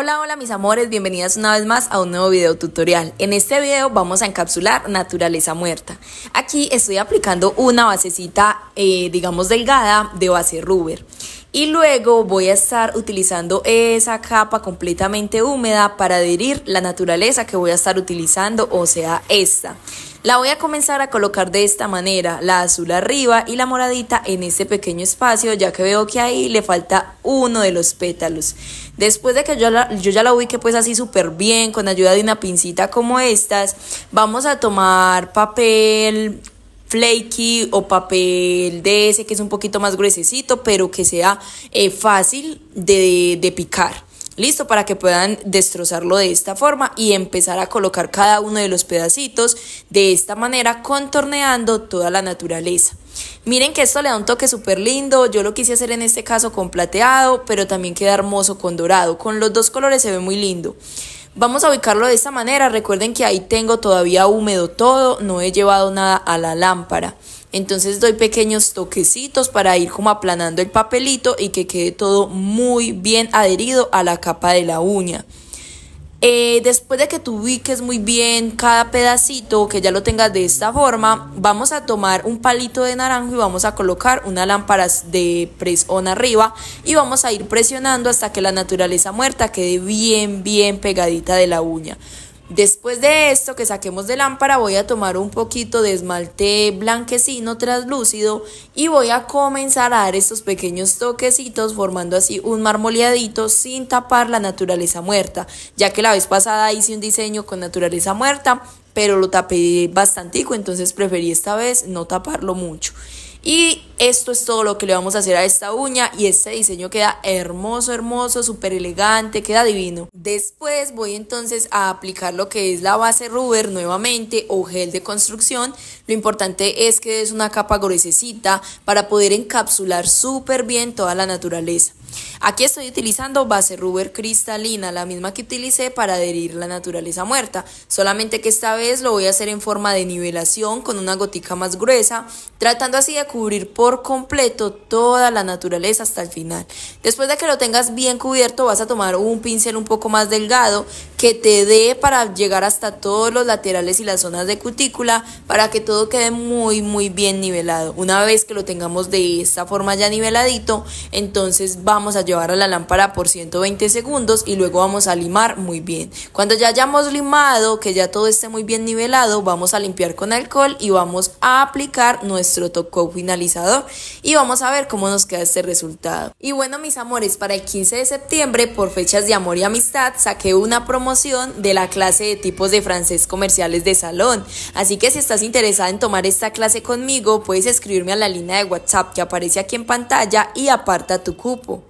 Hola, hola mis amores, bienvenidas una vez más a un nuevo video tutorial. En este video vamos a encapsular naturaleza muerta. Aquí estoy aplicando una basecita, eh, digamos delgada, de base rubber y luego voy a estar utilizando esa capa completamente húmeda para adherir la naturaleza que voy a estar utilizando, o sea, esta. La voy a comenzar a colocar de esta manera, la azul arriba y la moradita en este pequeño espacio, ya que veo que ahí le falta uno de los pétalos. Después de que yo, ya la ubique pues así súper bien, con ayuda de una pincita como estas, vamos a tomar papel flaky o papel de ese que es un poquito más gruesecito, pero que sea eh, fácil de, de picar. Listo, para que puedan destrozarlo de esta forma y empezar a colocar cada uno de los pedacitos de esta manera, contorneando toda la naturaleza. Miren que esto le da un toque súper lindo, yo lo quise hacer en este caso con plateado, pero también queda hermoso con dorado, con los dos colores se ve muy lindo. Vamos a ubicarlo de esta manera. Recuerden que ahí tengo todavía húmedo todo, no he llevado nada a la lámpara. Entonces doy pequeños toquecitos para ir como aplanando el papelito y que quede todo muy bien adherido a la capa de la uña. Eh, después de que tú ubiques muy bien cada pedacito, que ya lo tengas de esta forma, vamos a tomar un palito de naranjo y vamos a colocar una lámpara de presión arriba y vamos a ir presionando hasta que la naturaleza muerta quede bien, bien pegadita de la uña. Después de esto que saquemos de lámpara voy a tomar un poquito de esmalte blanquecino traslúcido y voy a comenzar a dar estos pequeños toquecitos formando así un marmoleadito sin tapar la naturaleza muerta, ya que la vez pasada hice un diseño con naturaleza muerta, pero lo tapé bastante, entonces preferí esta vez no taparlo mucho. Y esto es todo lo que le vamos a hacer a esta uña y este diseño queda hermoso, hermoso, súper elegante, queda divino. Después voy entonces a aplicar lo que es la base rubber nuevamente o gel de construcción. Lo importante es que es una capa gruesecita para poder encapsular súper bien toda la naturaleza. Aquí estoy utilizando base rubber cristalina, la misma que utilicé para adherir la naturaleza muerta, solamente que esta vez lo voy a hacer en forma de nivelación con una gotica más gruesa, tratando así de cubrir por completo toda la naturaleza hasta el final. Después de que lo tengas bien cubierto, vas a tomar un pincel un poco más delgado que te dé para llegar hasta todos los laterales y las zonas de cutícula para que todo quede muy muy bien nivelado. Una vez que lo tengamos de esta forma ya niveladito, entonces vamos a llevar a la lámpara por 120 segundos y luego vamos a limar muy bien. Cuando ya hayamos limado, que ya todo esté muy bien nivelado, vamos a limpiar con alcohol y vamos a aplicar nuestro top finalizador y vamos a ver cómo nos queda este resultado. Y bueno, mis amores, para el 15 de septiembre, por fechas de amor y amistad, saqué una promoción de la clase de tipos de francés comerciales de salón. Así que si estás interesada en tomar esta clase conmigo, puedes escribirme a la línea de WhatsApp que aparece aquí en pantalla y aparta tu cupo.